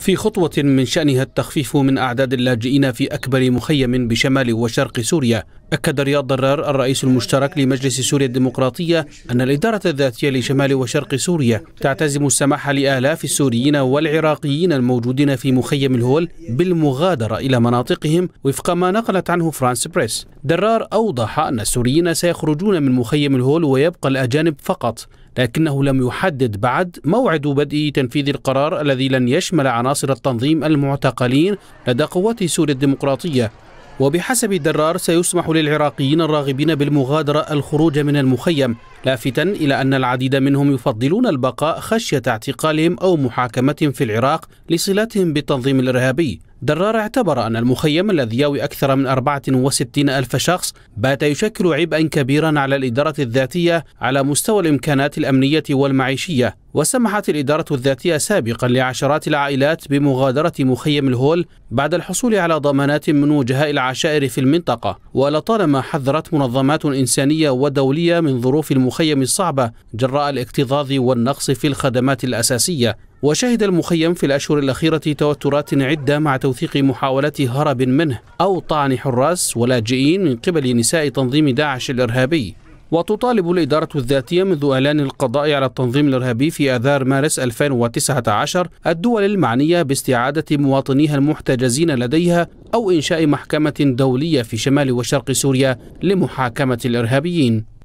في خطوة من شأنها التخفيف من أعداد اللاجئين في أكبر مخيم بشمال وشرق سوريا أكد رياض ضرار الرئيس المشترك لمجلس سوريا الديمقراطية أن الإدارة الذاتية لشمال وشرق سوريا تعتزم السماح لآلاف السوريين والعراقيين الموجودين في مخيم الهول بالمغادرة إلى مناطقهم وفق ما نقلت عنه فرانس بريس درار أوضح أن السوريين سيخرجون من مخيم الهول ويبقى الأجانب فقط لكنه لم يحدد بعد موعد بدء تنفيذ القرار الذي لن يشمل عناصر التنظيم المعتقلين لدى قوات سوريا الديمقراطية وبحسب درار سيسمح للعراقيين الراغبين بالمغادرة الخروج من المخيم لافتا إلى أن العديد منهم يفضلون البقاء خشية اعتقالهم أو محاكمتهم في العراق لصلتهم بالتنظيم الإرهابي درار اعتبر أن المخيم الذي ياوي أكثر من 64 ألف شخص بات يشكل عبئا كبيرا على الإدارة الذاتية على مستوى الإمكانات الأمنية والمعيشية وسمحت الإدارة الذاتية سابقا لعشرات العائلات بمغادرة مخيم الهول بعد الحصول على ضمانات من وجهاء العشائر في المنطقة ولطالما حذرت منظمات إنسانية ودولية من ظروف المخيم الصعبة جراء الاكتظاظ والنقص في الخدمات الأساسية وشهد المخيم في الأشهر الأخيرة توترات عدة مع توثيق محاولات هرب منه أو طعن حراس ولاجئين من قبل نساء تنظيم داعش الإرهابي وتطالب الإدارة الذاتية منذ إعلان القضاء على التنظيم الإرهابي في آذار مارس 2019 الدول المعنية باستعادة مواطنيها المحتجزين لديها أو إنشاء محكمة دولية في شمال وشرق سوريا لمحاكمة الإرهابيين